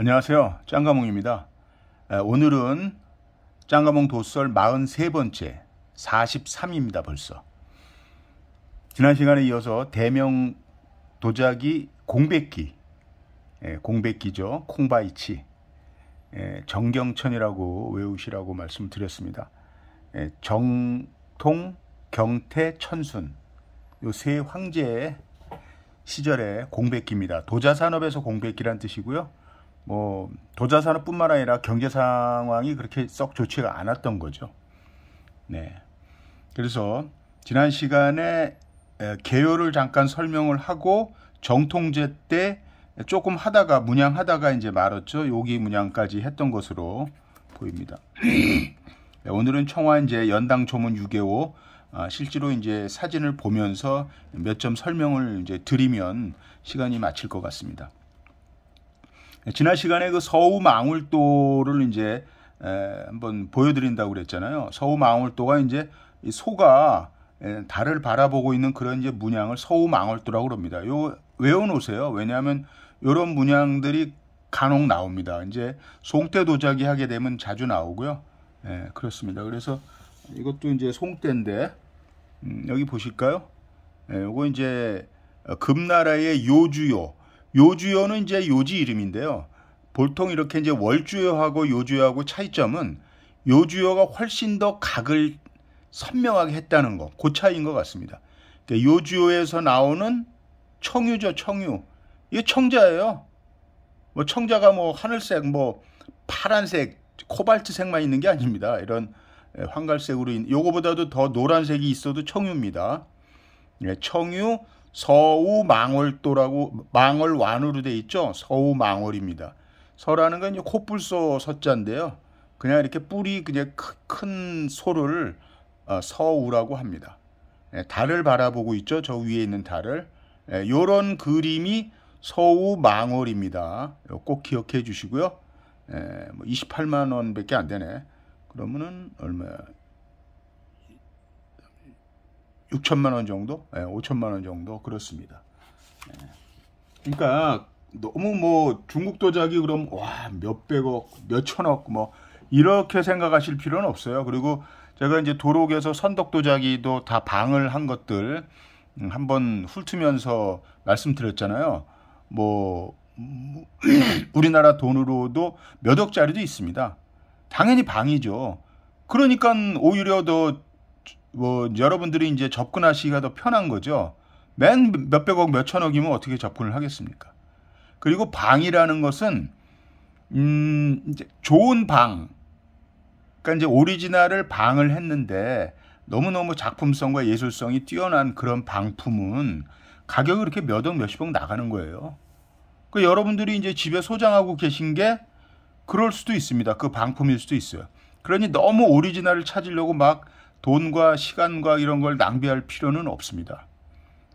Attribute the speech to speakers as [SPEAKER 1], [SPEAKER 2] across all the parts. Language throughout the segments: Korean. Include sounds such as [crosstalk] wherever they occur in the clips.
[SPEAKER 1] 안녕하세요. 짱가몽입니다. 오늘은 짱가몽 도설 43번째 43입니다. 벌써. 지난 시간에 이어서 대명 도자기 공백기 공백기죠. 콩바이치 정경천이라고 외우시라고 말씀드렸습니다. 정통, 경태, 천순 요 세 황제의 시절의 공백기입니다. 도자산업에서 공백기란 뜻이고요. 뭐 도자 산업뿐만 아니라 경제 상황이 그렇게 썩 좋지가 않았던 거죠. 네. 그래서 지난 시간에 개요를 잠깐 설명을 하고 정통제 때 조금 하다가 문양하다가 이제 말았죠. 여기 문양까지 했던 것으로 보입니다. [clears throat] 네, 오늘은 청와인제 연당 조문 6개호 아, 실제로 이제 사진을 보면서 몇 점 설명을 이제 드리면 시간이 마칠 것 같습니다. 지난 시간에 그 서우 망울도를 이제 에, 한번 보여드린다고 그랬잖아요. 서우 망울도가 이제 소가 에, 달을 바라보고 있는 그런 이제 문양을 서우 망울도라고 그럽니다. 요 외워놓으세요. 왜냐하면 이런 문양들이 간혹 나옵니다. 이제 송태 도자기 하게 되면 자주 나오고요. 에, 예, 그렇습니다. 그래서 이것도 이제 송태인데 음, 여기 보실까요? 예, 요거 이제 금나라의 요주요 요주요는 이제 요지 이름인데요. 보통 이렇게 이제 월주요하고 요주요하고 차이점은 요주요가 훨씬 더 각을 선명하게 했다는 거, 그 차이인 것 같습니다. 그러니까 요주요에서 나오는 청유죠, 청유. 이게 청자예요. 뭐 청자가 뭐 하늘색, 뭐 파란색, 코발트색만 있는 게 아닙니다. 이런 예, 황갈색으로 요거보다도 더 노란색이 있어도 청유입니다. 예, 청유, 서우망월도라고 망월완으로 돼 있죠. 서우망월입니다. 서라는 건 코뿔소 서자인데요. 그냥 이렇게 뿔이 그냥 큰 소를 어, 서우라고 합니다. 예, 달을 바라보고 있죠. 저 위에 있는 달을. 이런 예, 그림이 서우망월입니다. 꼭 기억해 주시고요. 28만 예, 뭐 원밖에 안 되네. 그러면은 얼마야? 6천만 원 정도, 네, 예, 5천만 원 정도 그렇습니다. 예. 그러니까 너무 뭐 중국 도자기 그럼 와 몇백억, 몇천억 뭐 이렇게 생각하실 필요는 없어요. 그리고 제가 이제 도로에서 선덕 도자기도 다 방을 한 것들 음, 한번 훑으면서 말씀드렸잖아요. 뭐 음, [clears throat] 우리나라 돈으로도 몇 억짜리도 있습니다. 당연히 방이죠. 그러니까 오히려 더뭐 여러분들이 이제 접근하시기가 더 편한 거죠. 맨 몇백억 몇천억이면 어떻게 접근을 하겠습니까? 그리고 방이라는 것은 음 이제 좋은 방 그러니까 이제 오리지널을 방을 했는데 너무너무 작품성과 예술성이 뛰어난 그런 방품은 가격이 그렇게 몇억 몇십억 나가는 거예요. 그 여러분들이 이제 집에 소장하고 계신 게 그럴 수도 있습니다. 그 방품일 수도 있어요. 그러니 너무 오리지널을 찾으려고 막 돈과 시간과 이런 걸 낭비할 필요는 없습니다.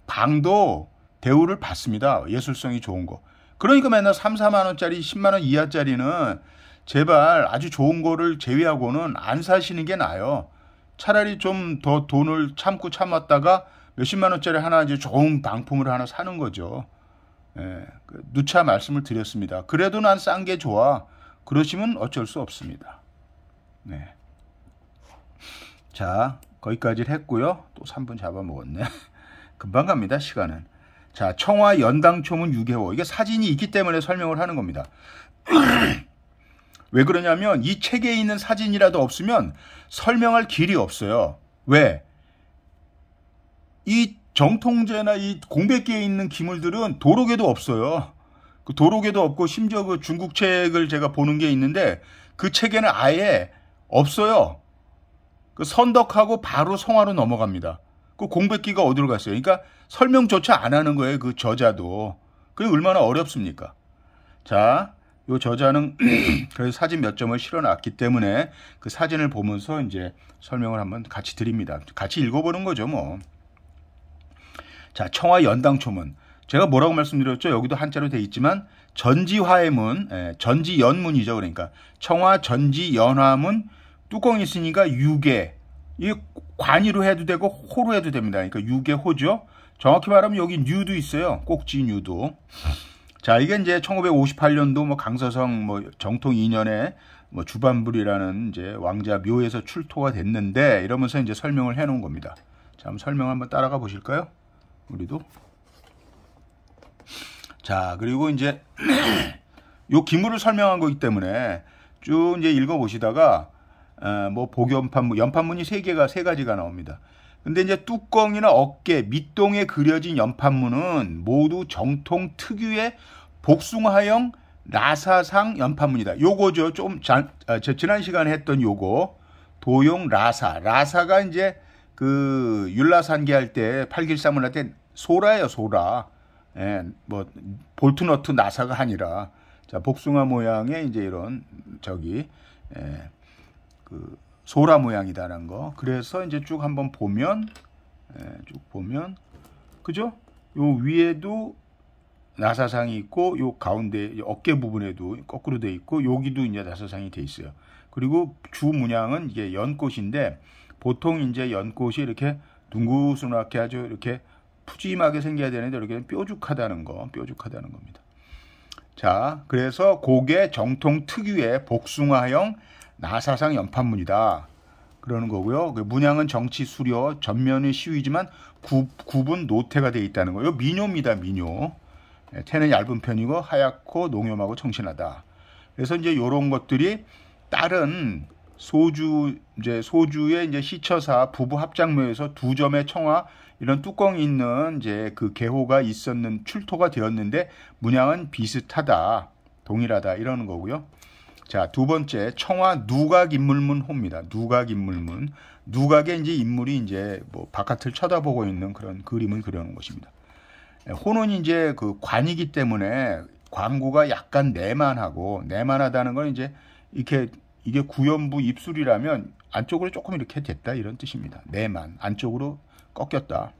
[SPEAKER 1] 방도 대우를 받습니다. 예술성이 좋은 거. 그러니까 맨날 3, 4만 원짜리, 10만 원 이하짜리는 제발 아주 좋은 거를 제외하고는 안 사시는 게 나아요. 차라리 좀 더 돈을 참고 참았다가 몇십만 원짜리 하나 이제 좋은 방품을 하나 사는 거죠. 예, 그 누차 말씀을 드렸습니다. 그래도 난 싼 게 좋아. 그러시면 어쩔 수 없습니다. 네. 자 거기까지 했고요. 또 3분 잡아먹었네. [laughs] 금방 갑니다 시간은. 자 청와 연당초문 6개월 이게 사진이 있기 때문에 설명을 하는 겁니다. [clears throat] 왜 그러냐면 이 책에 있는 사진이라도 없으면 설명할 길이 없어요. 왜? 이 정통제나 이 공백기에 있는 기물들은 도로에도 없어요. 그도로에도 없고 심지어 그 중국 책을 제가 보는 게 있는데 그 책에는 아예 없어요. 그 선덕하고 바로 성화로 넘어갑니다. 그 공백기가 어디로 갔어요? 그러니까 설명조차 안 하는 거예요. 그 저자도. 그게 얼마나 어렵습니까? 자, 요 저자는 [clears throat] 그래서 사진 몇 점을 실어놨기 때문에 그 사진을 보면서 이제 설명을 한번 같이 드립니다. 같이 읽어보는 거죠, 뭐. 자, 청와 연당초문. 제가 뭐라고 말씀드렸죠? 여기도 한자로 돼 있지만 전지화의문 예, 전지연문이죠. 그러니까 청와 전지연화문 뚜껑이 있으니까 유개. 이 관이로 해도 되고 호로 해도 됩니다. 그러니까 유개 호죠. 정확히 말하면 여기 뉴도 있어요. 꼭지 뉴도. 자, 이게 이제 1958년도 뭐 강서성 뭐 정통 2년에 뭐 주반불이라는 이제 왕자 묘에서 출토가 됐는데 이러면서 이제 설명을 해 놓은 겁니다. 자, 한번 설명 한번 따라가 보실까요? 우리도. 자, 그리고 이제 [clears throat] 요 기물을 설명한 거기 때문에 쭉 이제 읽어 보시다가 어, 뭐 복연판문, 뭐 연판문이 세 개가 세 가지가 나옵니다. 근데 이제 뚜껑이나 어깨, 밑동에 그려진 연판문은 모두 정통 특유의 복숭아형 라사상 연판문이다. 요거죠. 좀 자, 아, 저 지난 시간에 했던 요거 도용 라사. 라사가 이제 그 율라산계 할 때팔길사을할때 소라예요, 소라. 예, 뭐 볼트너트 나사가 아니라 자 복숭아 모양의 이제 이런 저기 예, 그 소라 모양이다라는 거. 그래서 이제 쭉 한번 보면 예, 쭉 보면 그죠? 요 위에도 나사상이 있고 요 가운데 어깨 부분에도 거꾸로 돼 있고 여기도 이제 나사상이 돼 있어요. 그리고 주 문양은 이게 연꽃인데 보통 이제 연꽃이 이렇게 둥구스하게 아주 이렇게 푸짐하게 생겨야 되는데 이렇게 뾰족하다는 거, 뾰족하다는 겁니다. 자, 그래서 고개 정통 특유의 복숭아형 나사상 연판문이다. 그러는 거고요. 그 문양은 정치 수려, 전면의 시위지만 구, 구분 노태가 되어 있다는 거예요. 민요입니다, 민요. 예, 태는 얇은 편이고 하얗고 농염하고 청신하다. 그래서 이제 이런 것들이 다른 소주 이제 소주의 이제 시처사 부부 합작묘에서 두 점의 청화 이런 뚜껑 이 있는 이제 그 개호가 있었는 출토가 되었는데 문양은 비슷하다 동일하다 이러는 거고요. 자, 두 번째 청와 누각 인물문 호입니다. 누각 인물문. 누각의 이제 인물이 이제 뭐 바깥을 쳐다보고 있는 그런 그림을 그려놓은 것입니다. 호는 예, 이제 그 관이기 때문에 광구가 약간 내만하고 내만하다는 건 이제 이렇게 이게 구연부 입술이라면 안쪽으로 조금 이렇게 됐다 이런 뜻입니다. 내만 안쪽으로 꺾였다.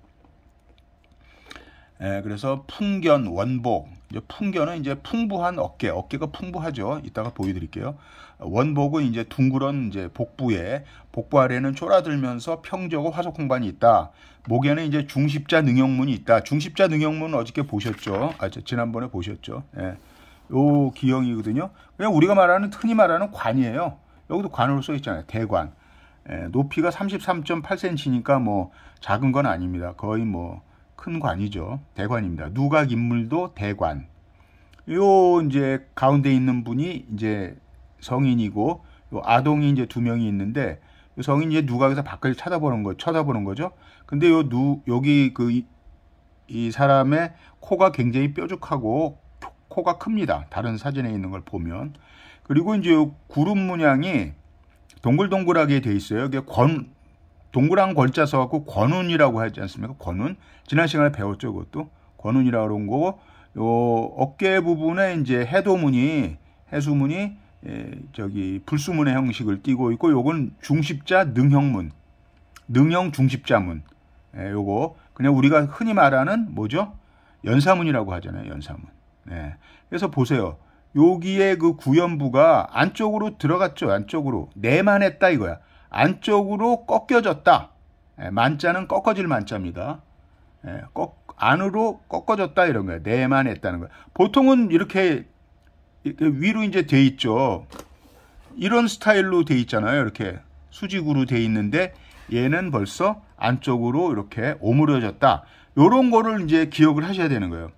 [SPEAKER 1] 에, 예, 그래서 풍견, 원복. 이제 풍견은 이제 풍부한 어깨, 어깨가 풍부하죠. 이따가 보여드릴게요. 원복은 이제 둥그런 이제 복부에, 복부 아래는 쫄아들면서 평저고 화석공반이 있다. 목에는 이제 중십자 능형문이 있다. 중십자 능형문 어저께 보셨죠. 아, 지난번에 보셨죠. 예. 요 기형이거든요. 그냥 우리가 말하는, 흔히 말하는 관이에요. 여기도 관으로 써 있잖아요. 대관. 예, 높이가 33.8cm니까 뭐 작은 건 아닙니다. 거의 뭐큰 관이죠. 대관입니다. 누각 인물도 대관. 요 이제 가운데 있는 분이 이제 성인이고 요 아동이 이제 두 명이 있는데 요 성인 이제 이 누각에서 밖을 쳐다보는 거 쳐다보는 거죠. 근데 요 누 여기 그이 이 사람의 코가 굉장히 뾰족하고 코가 큽니다. 다른 사진에 있는 걸 보면 그리고 이제 구름 문양이 동글동글하게 돼 있어요. 이게 권 동그란 걸자 써갖고 권운이라고 하지 않습니까? 권운. 지난 시간에 배웠죠, 그것도. 권운이라고 그런 거고, 요 어깨 부분에 이제 해도문이, 해수문이, 예, 저기, 불수문의 형식을 띄고 있고, 요건 중십자 능형문. 능형 중십자문. 예, 요거. 그냥 우리가 흔히 말하는 뭐죠? 연사문이라고 하잖아요, 연사문. 예. 그래서 보세요. 여기에 그 구연부가 안쪽으로 들어갔죠, 안쪽으로. 내만 했다 이거야. 안쪽으로 꺾여졌다. 예, 만자는 꺾어질 만자입니다. 예, 안으로 꺾어졌다 이런 거예요. 내만 했다는 거예요. 보통은 이렇게, 이렇게 위로 이제 돼 있죠. 이런 스타일로 돼 있잖아요. 이렇게 수직으로 돼 있는데 얘는 벌써 안쪽으로 이렇게 오므려졌다. 이런 거를 이제 기억을 하셔야 되는 거예요.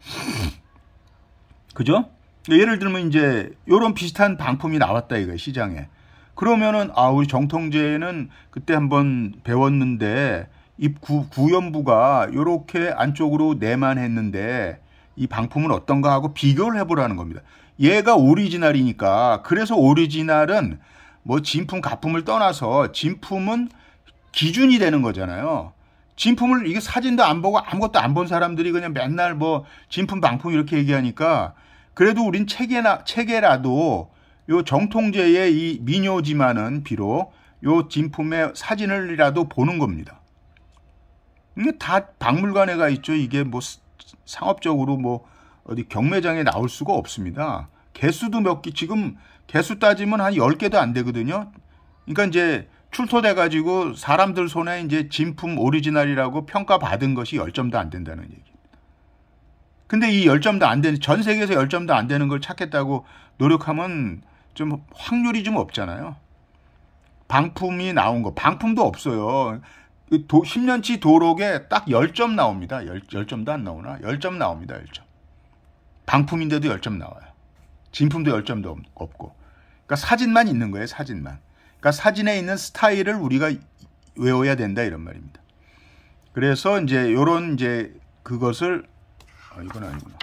[SPEAKER 1] 그죠? 예를 들면 이제 이런 비슷한 방품이 나왔다 이거예요. 시장에. 그러면은 아 우리 정통제는 그때 한 번 배웠는데 입구 구연부가 요렇게 안쪽으로 내만 했는데 이 방품은 어떤가 하고 비교를 해보라는 겁니다. 얘가 오리지널이니까 그래서 오리지널은 뭐 진품 가품을 떠나서 진품은 기준이 되는 거잖아요. 진품을 이게 사진도 안 보고 아무것도 안 본 사람들이 그냥 맨날 뭐 진품 방품 이렇게 얘기하니까 그래도 우린 체계나 체계라도 요 정통제의 이 미녀지만은 비록 요 진품의 사진을이라도 보는 겁니다. 이게 다 박물관에 가 있죠. 이게 뭐 상업적으로 뭐 어디 경매장에 나올 수가 없습니다. 개수도 몇 개, 지금 개수 따지면 한 10개도 안 되거든요. 그러니까 이제 출토돼가지고 사람들 손에 이제 진품 오리지널이라고 평가받은 것이 10점도 안 된다는 얘기입니다. 근데 이 10점도 안 되는, 전 세계에서 10점도 안 되는 걸 찾겠다고 노력하면 좀 확률이 좀 없잖아요. 방품이 나온 거. 방품도 없어요. 그 도, 10년치 도록에 딱 10점 나옵니다. 10, 점도안 나오나? 10점 나옵니다. 10점. 방품인데도 10점 나와요. 진품도 10점도 없고. 그러니까 사진만 있는 거예요. 사진만. 그러니까 사진에 있는 스타일을 우리가 외워야 된다 이런 말입니다. 그래서 이제 요런 이제 그것을 아, 이건 아니구나.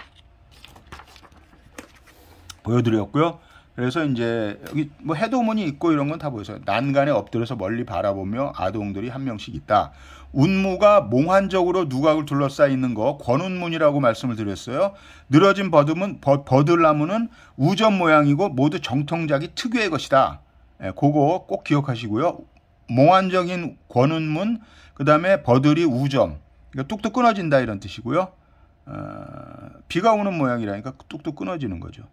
[SPEAKER 1] 보여드렸고요. 그래서 이제 여기 뭐 해도문이 있고 이런 건 다 보여서 난간에 엎드려서 멀리 바라보며 아동들이 한 명씩 있다. 운무가 몽환적으로 누각을 둘러싸있는거 권운문이라고 말씀을 드렸어요. 늘어진 버듬은 버, 버들나무는 우전 모양이고 모두 정통작이 특유의 것이다. 예, 그거 꼭 기억하시고요. 몽환적인 권운문 그다음에 버들이 우점 그러니까 뚝뚝 끊어진다 이런 뜻이고요. 어, 비가 오는 모양이라니까 뚝뚝 끊어지는 거죠.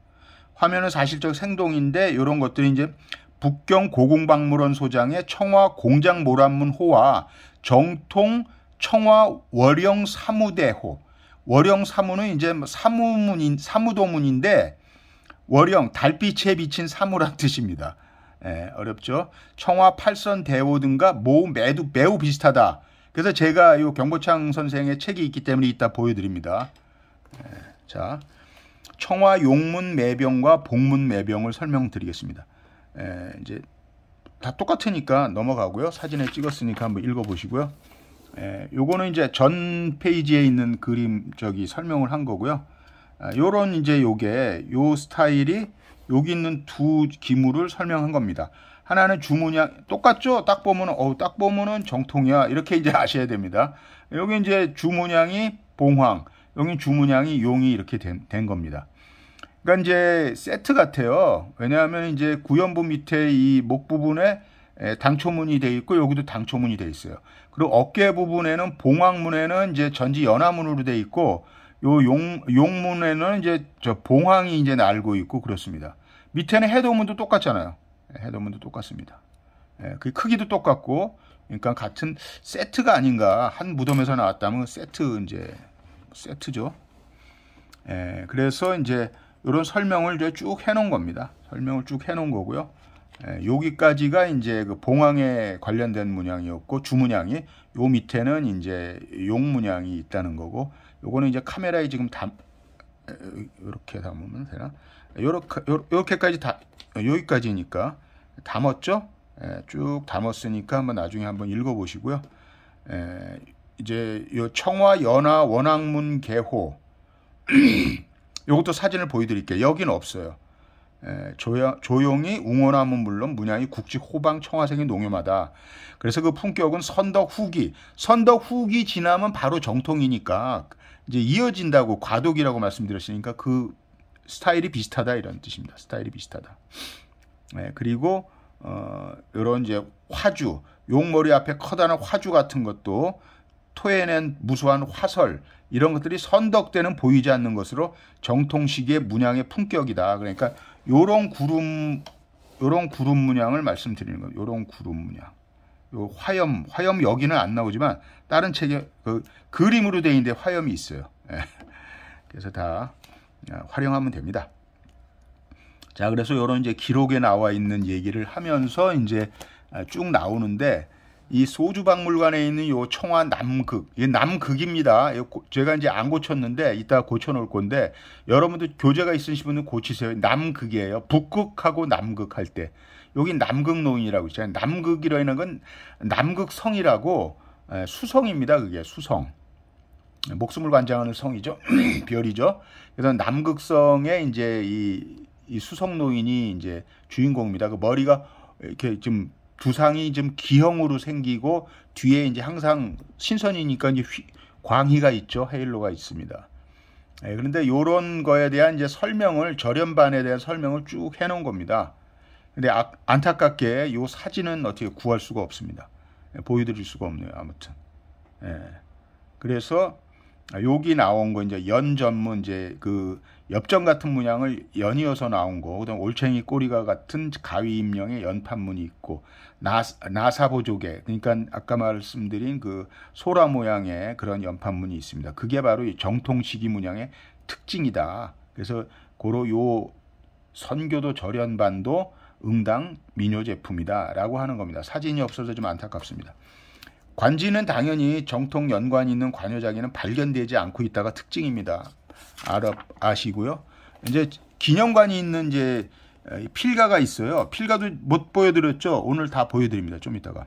[SPEAKER 1] 화면은 사실적 생동인데 이런 것들이 이제 북경 고궁박물원 소장의 청화 공장 모란문 호와 정통 청화 월영 사무대호 월영 사무는 이제 사무문인 사무도문인데 월영 달빛에 비친 사무란 뜻입니다. 예, 어렵죠. 청화 팔선 대호 등과 모우 매우 매우 비슷하다. 그래서 제가 이 경보창 선생의 책이 있기 때문에 이따 보여드립니다. 예, 자. 청와 용문 매병과 복문 매병을 설명드리겠습니다. 에, 이제 다 똑같으니까 넘어가고요. 사진에 찍었으니까 한번 읽어보시고요. 에, 요거는 이제 전 페이지에 있는 그림 저기 설명을 한 거고요. 아, 요런 이제 요게 요 스타일이 여기 있는 두 기물을 설명한 겁니다. 하나는 주문양 똑같죠? 딱 보면 어딱 보면은 정통이야 이렇게 이제 아셔야 됩니다. 여기 이제 주문양이 봉황, 여기 주문양이 용이 이렇게 된, 된 겁니다. 그러니까 이제 세트 같아요. 왜냐하면 이제 구연부 밑에 이 목 부분에 당초문이 돼 있고 여기도 당초문이 돼 있어요. 그리고 어깨 부분에는 봉황문에는 이제 전지 연화문으로 돼 있고 요 용, 용문에는 이제 저 봉황이 이제 날고 있고 그렇습니다. 밑에는 해도문도 똑같잖아요. 해도문도 똑같습니다. 예, 그 크기도 똑같고 그러니까 같은 세트가 아닌가 한 무덤에서 나왔다면 세트 이제 세트죠. 예, 그래서 이제 이런 설명을 이제 쭉 해놓은 겁니다. 설명을 쭉 해놓은 거고요. 예, 여기까지가 이제 그 봉황에 관련된 문양이었고 주문양이 요 밑에는 이제 용문양이 있다는 거고 요거는 이제 카메라에 지금 담 이렇게 담으면 되나? 요렇게 요렇게까지 다 여기까지니까 담았죠? 예, 쭉 담았으니까 한번 나중에 한번 읽어보시고요. 예, 이제 요 청와 연화 원앙문 개호 [clears throat] 요것도 사진을 보여드릴게요. 여기는 없어요. 에, 예, 조용, 히 웅원함은 물론 문양이 국지 호방 청화생이 농요마다 그래서 그 품격은 선덕 후기 선덕 후기 지나면 바로 정통이니까 이제 이어진다고 과도기라고 말씀드렸으니까 그 스타일이 비슷하다 이런 뜻입니다. 스타일이 비슷하다. 에, 예, 그리고 어, 이런 이제 화주 용머리 앞에 커다란 화주 같은 것도 토해낸 무수한 화설 이런 것들이 선덕대는 보이지 않는 것으로 정통시기의 문양의 품격이다. 그러니까 요런 구름 요런 구름 문양을 말씀드리는 거예요. 요런 구름 문양. 요 화염 화염 여기는 안 나오지만 다른 책에 그 그림으로 돼 있는데 화염이 있어요. 예. 그래서 다 아, 활용하면 됩니다. 자, 그래서 요런 이제 기록에 나와 있는 얘기를 하면서 이제 아, 쭉 나오는데 이 소주박물관에 있는 요 청와 남극, 이 남극입니다. 제가 이제 안 고쳤는데 이따 고쳐놓을 건데 여러분들 교재가 있으신 분은 고치세요. 남극이에요. 북극하고 남극 할 때. 여기 남극노인이라고 있잖아요. 남극이라는 건 남극성이라고 수성입니다. 그게 수성. 목숨을 관장하는 성이죠. [clears throat] 별이죠. 그래서 남극성에 이제 이, 이 수성 노인이 이제 주인공입니다. 그 머리가 이렇게 좀 두상이 좀 기형으로 생기고 뒤에 이제 항상 신선이니까 이제 휘, 광희가 있죠. 헤일로가 있습니다. 예, 그런데 이런 거에 대한 이제 설명을 절연반에 대한 설명을 쭉 해놓은 겁니다. 근데 아, 안타깝게 요 사진은 어떻게 구할 수가 없습니다. 예, 보여드릴 수가 없네요. 아무튼. 예. 그래서 여기 나온 거 이제 연 전문 이제 그 엽전 같은 문양을 연이어서 나온 거, 그다음 올챙이 꼬리가 같은 가위 임령의 연판문이 있고 나, 사보조개 그러니까 아까 말씀드린 그 소라 모양의 그런 연판문이 있습니다. 그게 바로 이 정통 시기 문양의 특징이다. 그래서 고로 요 선교도 절연반도 응당 민요 제품이다라고 하는 겁니다. 사진이 없어서 좀 안타깝습니다. 관지는 당연히 정통 연관이 있는 관여자에는 발견되지 않고 있다가 특징입니다. 아 아시고요. 이제 기념관이 있는 이제 필가가 있어요. 필가도 못 보여드렸죠. 오늘 다 보여드립니다. 좀 이따가.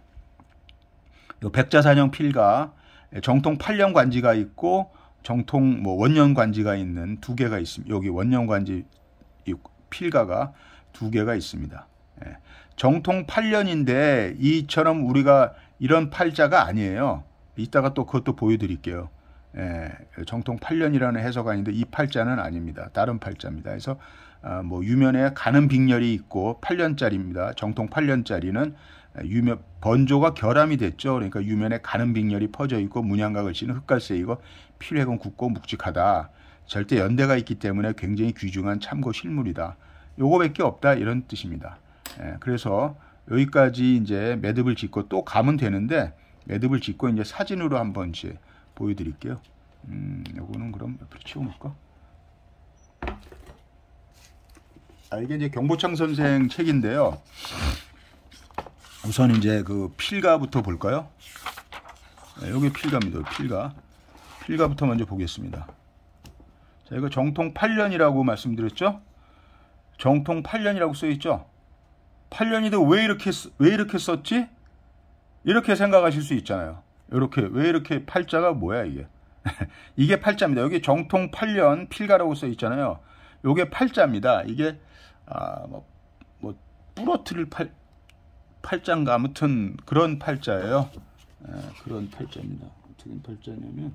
[SPEAKER 1] 이 백자산형 필가, 정통 8년 관지가 있고 정통 뭐 원년 관지가 있는 두 개가 있습니다. 여기 원년 관지 필가가 두 개가 있습니다. 정통 8년인데 이처럼 우리가 이런 팔자가 아니에요. 이따가 또 그것도 보여드릴게요. 예, 그 정통 8년이라는 해석아닌데 이8자는 아닙니다. 다른 8자입니다 그래서 아, 뭐 유면에 가는 빅렬이 있고 8년짜리입니다. 정통 8년짜리는 예, 유면 번조가 결함이 됐죠. 그러니까 유면에 가는 빅렬이 퍼져 있고 문양각글 씨는 흑갈색이고 필획은 굳고 묵직하다. 절대 연대가 있기 때문에 굉장히 귀중한 참고 실물이다. 요거밖에 없다 이런 뜻입니다. 예, 그래서 여기까지 이제 매듭을 짓고 또 가면 되는데 매듭을 짓고 이제 사진으로 한 번씩 보여드릴게요. 음, 요거는 그럼 옆으로 치워 놓을까? 아, 이게 이제 경보창 선생 책인데요. 우선 이제 그 필가부터 볼까요? 네, 여기 필가입니다. 필가. 필가부터 먼저 보겠습니다. 자, 이거 정통 8년이라고 말씀드렸죠? 정통 8년이라고 써있죠? 8년인데 왜 이렇게, 왜 이렇게 썼지? 이렇게 생각하실 수 있잖아요. 이렇게 왜 이렇게 팔자가 뭐야 이게? [laughs] 이게 팔자입니다. 여기 정통 8년 필가라고 써 있잖아요. 요게 팔자입니다. 이게 아뭐 뭐부러뜨릴팔 팔자인가 아무튼 그런 팔자예요. 아, 그런 팔자입니다. 어떻게 팔자냐면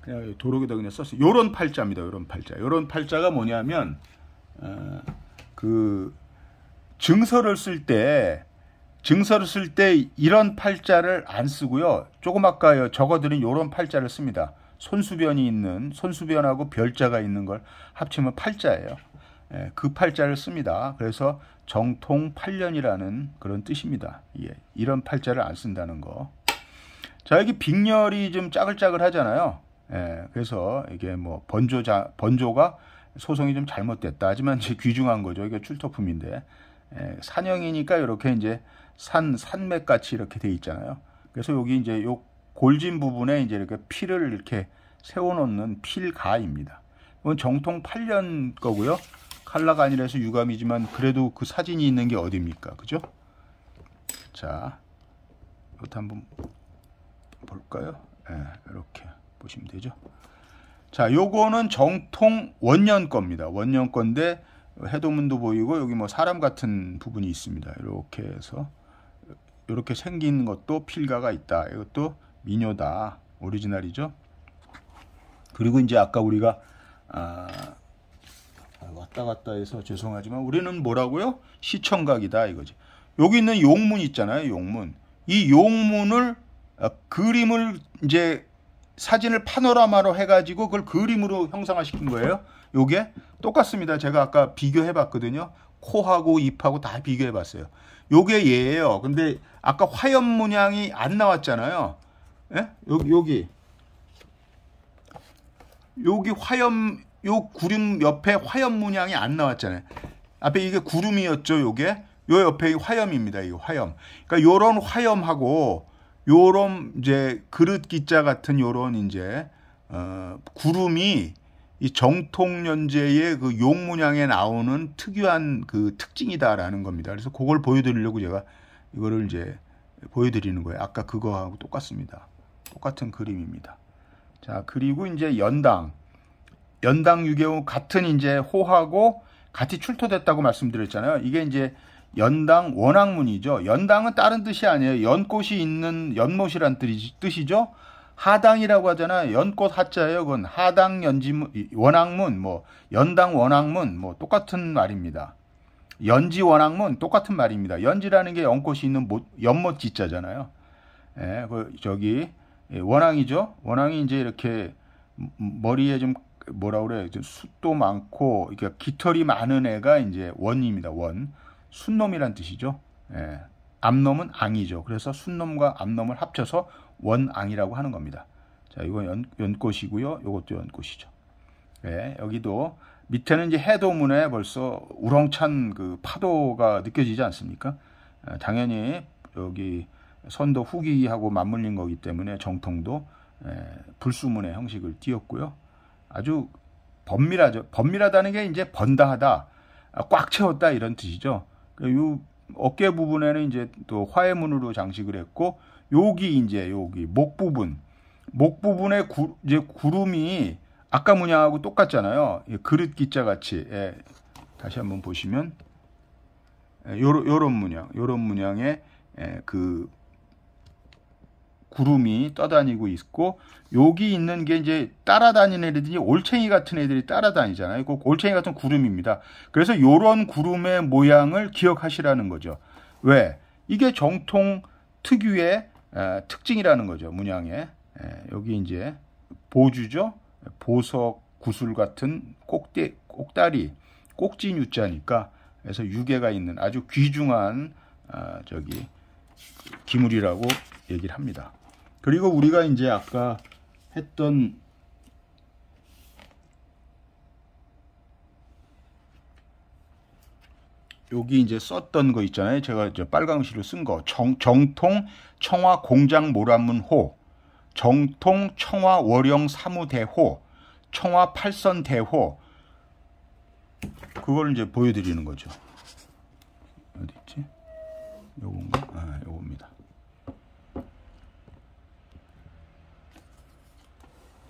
[SPEAKER 1] 그냥 도로에다 그냥 썼어요. 요런 팔자입니다. 요런 팔자. 요런 팔자가 뭐냐면 아, 그 증서를 쓸때 증서를 쓸 때 이런 팔자를 안 쓰고요. 조금 아까 적어드린 이런 팔자를 씁니다. 손수변이 있는 손수변하고 별자가 있는 걸 합치면 팔자예요. 예, 그 팔자를 씁니다. 그래서 정통 8년이라는 그런 뜻입니다. 예, 이런 팔자를 안 쓴다는 거. 자 여기 빙렬이좀 짜글짜글하잖아요. 예, 그래서 이게 뭐 번조자 번조가 소송이 좀 잘못됐다. 하지만 이제 귀중한 거죠. 이게 출토품인데 예, 산형이니까 이렇게 이제 산 산맥 같이 이렇게 돼 있잖아요. 그래서 여기 이제 요 골진 부분에 이제 이렇게 피를 이렇게 세워놓는 필가입니다. 이건 정통 8년 거고요. 칼라가 아니라서 유감이지만 그래도 그 사진이 있는 게 어딥니까? 그죠? 자, 이것도 한번 볼까요? 예, 이렇게 보시면 되죠. 자, 요거는 정통 원년 겁니다. 원년 건데 해도문도 보이고 여기 뭐 사람 같은 부분이 있습니다. 이렇게 해서 이렇게 생긴 것도 필가가 있다. 이것도 미녀다. 오리지널이죠. 그리고 이제 아까 우리가 아, 왔다 갔다 해서 죄송하지만 우리는 뭐라고요? 시청각이다 이거지. 여기 있는 용문 있잖아요. 용문. 이 용문을 아, 그림을 이제 사진을 파노라마로 해가지고 그걸 그림으로 형상화시킨 거예요. 요게 똑같습니다. 제가 아까 비교해 봤거든요. 코하고 입하고 다 비교해 봤어요. 요게 얘예요. 근데 아까 화염 문양이 안 나왔잖아요. 예? 여기 여기 여기 화염 요 구름 옆에 화염 문양이 안 나왔잖아요. 앞에 이게 구름이었죠, 요게. 요 옆에 화염입니다. 이 화염. 그러니까 요런 화염하고 요런 이제 그릇 기자 같은 요런 이제 어, 구름이 이 정통 연재의 그 용문양에 나오는 특유한 그 특징이다라는 겁니다. 그래서 그걸 보여드리려고 제가 이거를 이제 보여드리는 거예요. 아까 그거하고 똑같습니다. 똑같은 그림입니다. 자, 그리고 이제 연당. 연당 유개호 같은 이제 호하고 같이 출토됐다고 말씀드렸잖아요. 이게 이제 연당 원학문이죠. 연당은 다른 뜻이 아니에요. 연꽃이 있는 연못이란 뜻이죠. 하당이라고 하잖아요. 연꽃 하자예요. 그건 하당 연지 문 원학문 뭐 연당 원학문 뭐 똑같은 말입니다. 연지 원학문 똑같은 말입니다. 연지라는 게 연꽃이 있는 못, 연못 지자잖아요. 예, 그 저기 예, 원앙이죠. 원앙이 이제 이렇게 머리에 좀 뭐라 그래 좀 숱도 많고 이게 그러니까 깃털이 많은 애가 이제 원입니다. 원 순놈이란 뜻이죠. 예. 암놈은 앙이죠. 그래서 순놈과 암놈을 합쳐서 원앙이라고 하는 겁니다. 자, 이건 연, 연꽃이고요. 이것도 연꽃이죠. 네, 여기도 밑에는 이제 해도문에 벌써 우렁찬 그 파도가 느껴지지 않습니까? 아, 당연히 여기 선도 후기하고 맞물린 거기 때문에 정통도 예, 불수문의 형식을 띄었고요. 아주 번밀하죠. 번밀하다는 게 이제 번다하다, 아, 꽉 채웠다 이런 뜻이죠. 이 그 어깨 부분에는 이제 또 화해문으로 장식을 했고 여기 이제 여기 목 부분 목 부분에 구, 이제 구름이 아까 문양하고 똑같잖아요. 예, 그릇 기자 같이 예, 다시 한번 보시면 예, 요런, 요런 문양 요런 문양의 예, 그 구름이 떠다니고 있고 여기 있는 게 이제 따라다니는 애들이 올챙이 같은 애들이 따라다니잖아요. 꼭 그 올챙이 같은 구름입니다. 그래서 요런 구름의 모양을 기억하시라는 거죠. 왜? 이게 정통 특유의 특징이라는 거죠. 문양의 여기 이제 보주죠. 보석 구슬 같은 꼭대 꼭다리 꼭지 유자니까 그래서 유괴가 있는 아주 귀중한 아, 저기 기물이라고 얘기를 합니다. 그리고 우리가 이제 아까 했던 여기 이제 썼던 거 있잖아요. 제가 이제 빨강시로 쓴 거. 정, 정통 청화 공장 모란문호, 정통 청화 월영 사무대호, 청화 팔선대호. 그걸 이제 보여드리는 거죠. 어디 있지? 요건가? 아, 요겁니다.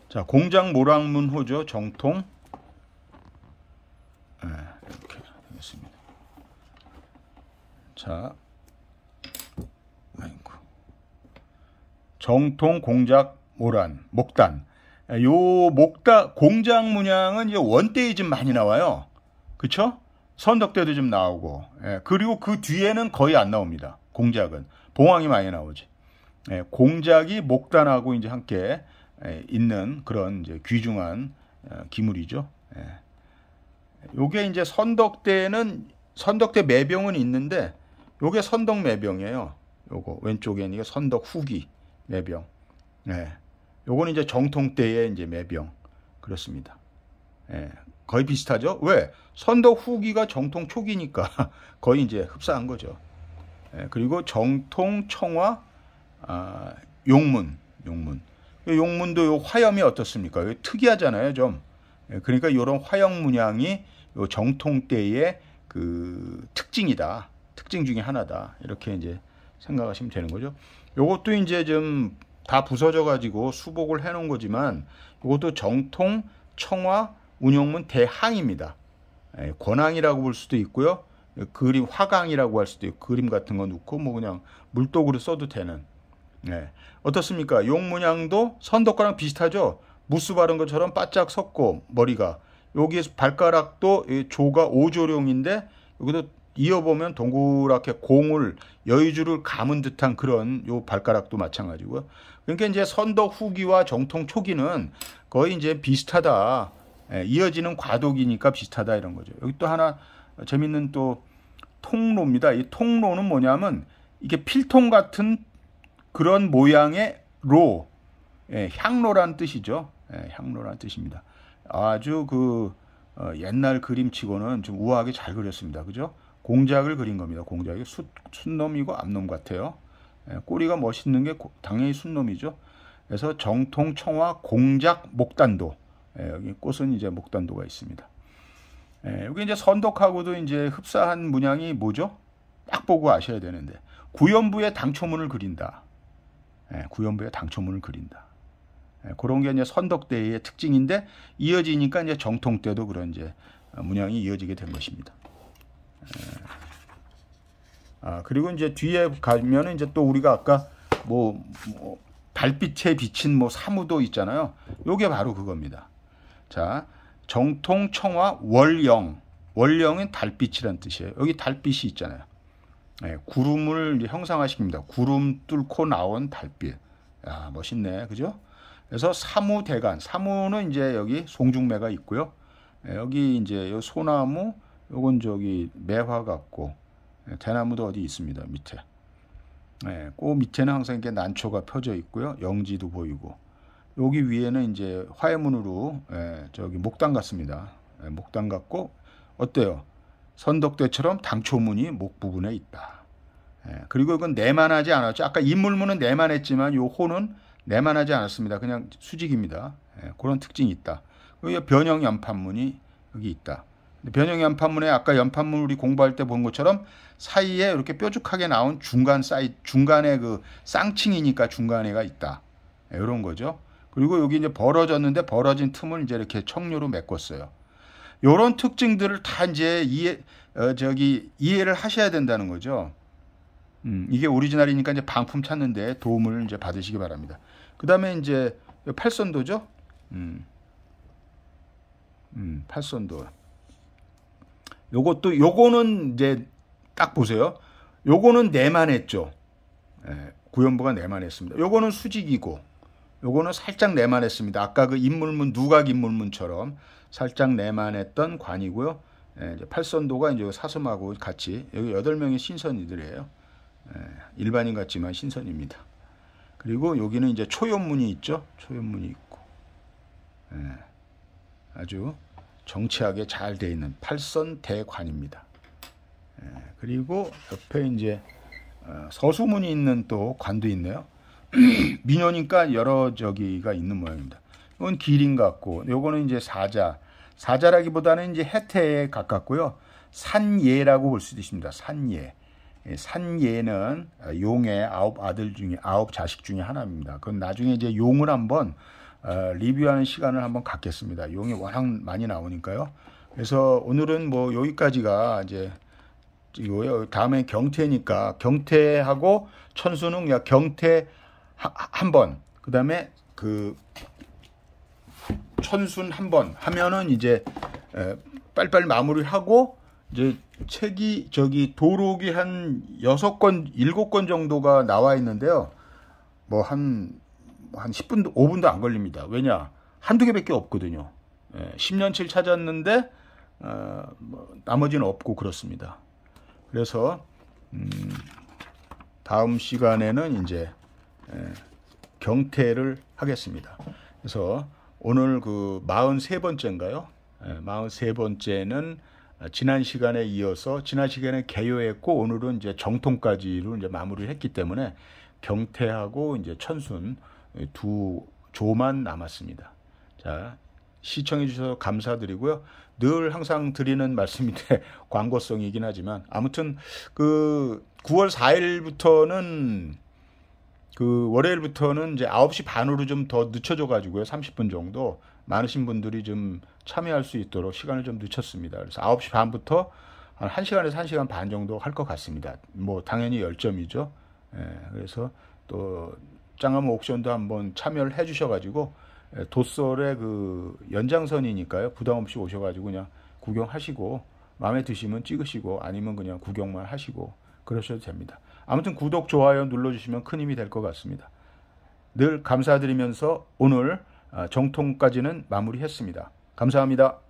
[SPEAKER 1] 자, 공장 모란문호죠. 정통. 네, 이렇게. 자, 아이고. 정통 공작 모란, 목단. 요 목다 공작 문양은 이제 원대에 좀 많이 나와요. 그쵸? 선덕대도 좀 나오고. 예, 그리고 그 뒤에는 거의 안 나옵니다. 공작은. 봉황이 많이 나오지. 예, 공작이 목단하고 이제 함께 예, 있는 그런 이제 귀중한 어, 기물이죠. 예. 요게 이제 선덕대는 선덕대 매병은 있는데 요게 선덕 매병이에요. 요거 왼쪽에 있는 게 선덕 후기 매병. 예. 요거는 이제 정통 때의 이제 매병. 그렇습니다. 예. 거의 비슷하죠? 왜? 선덕 후기가 정통 초기니까 [laughs] 거의 이제 흡사한 거죠. 예. 그리고 정통 청화 아, 용문, 용문. 용문도 요 화염이 어떻습니까? 특이하잖아요, 좀. 예. 그러니까 요런화염 문양이 정통 때의 그 특징이다. 특징 중에 하나다. 이렇게 이제 생각하시면 되는 거죠. 요것도 이제 좀 다 부서져 가지고 수복을 해 놓은 거지만 요것도 정통 청와 운용문 대항입니다. 예, 권항이라고 볼 수도 있고요. 그림 화강이라고 할 수도 있고 그림 같은 거 넣고 뭐 그냥 물독으로 써도 되는 네. 어떻습니까? 용문양도 선덕과랑 비슷하죠. 무스 바른 것처럼 바짝 섰고 머리가 여기에서 발가락도 조가 오조룡인데 여기도 이어보면 동그랗게 공을 여의주를 감은 듯한 그런 요 발가락도 마찬가지고요. 그러니까 이제 선덕 후기와 정통 초기는 거의 이제 비슷하다. 예, 이어지는 과도기니까 비슷하다 이런 거죠. 여기 또 하나 재밌는 또 통로입니다. 이 통로는 뭐냐면 이게 필통 같은 그런 모양의 로, 예, 향로란 뜻이죠. 예, 향로란 뜻입니다. 아주 그 어, 옛날 그림치고는 좀 우아하게 잘 그렸습니다. 그죠? 공작을 그린 겁니다. 공작이 숫, 놈이고 암놈 같아요. 예, 꼬리가 멋있는 게 당연히 숫놈이죠. 그래서 정통 청화 공작 목단도 예, 여기 꽃은 이제 목단도가 있습니다. 예, 여기 이제 선덕하고도 이제 흡사한 문양이 뭐죠? 딱 보고 아셔야 되는데 구연부의 당초문을 그린다. 예, 구연부의 당초문을 그린다. 예, 그런 게 이제 선덕대의 특징인데 이어지니까 이제 정통 때도 그런 이제 문양이 이어지게 된 것입니다. 예. 아, 그리고 이제 뒤에 가면은 이제 또 우리가 아까 뭐, 뭐 달빛에 비친 뭐 사무도 있잖아요. 요게 바로 그겁니다. 자, 정통 청화 월영. 월영은 달빛이란 뜻이에요. 여기 달빛이 있잖아요. 네, 구름을 형상화시킵니다. 구름 뚫고 나온 달빛. 아, 멋있네. 그죠? 그래서 사무대간. 사무는 이제 여기 송중매가 있고요. 예, 여기 이제 요 소나무, 요건 저기 매화 같고 예, 대나무도 어디 있습니다. 밑에. 예, 그 밑에는 항상 이렇게 난초가 펴져 있고요. 영지도 보이고. 여기 위에는 이제 화해문으로 예, 저기 목당 같습니다. 예, 목당 같고 어때요? 선덕대처럼 당초문이 목 부분에 있다. 예, 그리고 이건 내만하지 않았죠. 아까 인물문은 내만했지만 요 호는 내만하지 않았습니다. 그냥 수직입니다. 예, 그런 특징이 있다. 변형 연판문이 여기 있다. 변형 연판문에 아까 연판문 우리 공부할 때 본 것처럼 사이에 이렇게 뾰족하게 나온 중간 사이 중간에 그 쌍층이니까 중간에가 있다. 이런 거죠. 그리고 여기 이제 벌어졌는데 벌어진 틈을 이제 이렇게 청류로 메꿨어요. 이런 특징들을 다 이제 이해 어, 저기 이해를 하셔야 된다는 거죠. 음, 이게 오리지널이니까 이제 반품 찾는데 도움을 이제 받으시기 바랍니다. 그다음에 이제 팔선도죠. 음. 음, 팔선도. 요것도 요거는 이제 딱 보세요. 요거는 내만 했죠. 예, 구연부가 내만 했습니다. 요거는 수직이고 요거는 살짝 내만 했습니다. 아까 그 인물문 누각 인물문처럼 살짝 내만 했던 관이고요. 예, 이제 팔선도가 이제 사슴하고 같이 여기 여덟 명의 신선이들이에요. 예, 일반인 같지만 신선입니다. 그리고 여기는 이제 초연문이 있죠. 초연문이 있고. 예, 아주 정치하게 잘 되어 있는 팔선 대관입니다. 예, 그리고 옆에 이제 어, 서수문이 있는 또 관도 있네요. [clears throat] 민원인과 여러 저기가 있는 모양입니다. 이건 기린 같고, 요거는 이제 사자. 사자라기보다는 이제 해태에 가깝고요. 산예라고 볼 수도 있습니다. 산예. 예, 산예는 용의 아홉 아들 중에 아홉 자식 중에 하나입니다. 그건 나중에 이제 용을 한번 어, 리뷰하는 시간을 한번 갖겠습니다. 용이 워낙 많이 나오니까요. 그래서 오늘은 뭐 여기까지가 이제 요 다음에 경태니까 경태하고 천수는 그냥 경태 한번 그다음에 그 천순 한번 하면은 이제 빨빨 마무리하고 이제 책이 저기 도록이 한 여섯 권 일곱 권 정도가 나와 있는데요. 뭐한 한 10분도 5분도 안 걸립니다. 왜냐 한두 개밖에 없거든요. 10년치를 예, 찾았는데 어, 뭐, 나머지는 없고 그렇습니다. 그래서 음, 다음 시간에는 이제 예, 경태를 하겠습니다. 그래서 오늘 그 43번째인가요? 예, 43번째는 지난 시간에 이어서 지난 시간에 개요했고 오늘은 이제 정통까지를 이제 마무리 했기 때문에 경태하고 이제 천순 두 조만 남았습니다. 자, 시청해 주셔서 감사드리고요. 늘 항상 드리는 말씀인데 [laughs] 광고성이긴 하지만 아무튼 그 9월 4일부터는 그 월요일부터는 이제 9시 반으로 좀 더 늦춰져 가지고요. 30분 정도 많으신 분들이 좀 참여할 수 있도록 시간을 좀 늦췄습니다. 그래서 9시 반부터 한 1시간에서 1시간 반 정도 할 것 같습니다. 뭐 당연히 열점이죠 예, 그래서 또 장암 옥션도 한번 참여를 해 주셔가지고 도설의그 예, 연장선이니까요. 부담 없이 오셔가지고 그냥 구경하시고 마음에 드시면 찍으시고 아니면 그냥 구경만 하시고 그러셔도 됩니다. 아무튼 구독, 좋아요 눌러주시면 큰 힘이 될 것 같습니다. 늘 감사드리면서 오늘 아, 정통까지는 마무리했습니다. 감사합니다.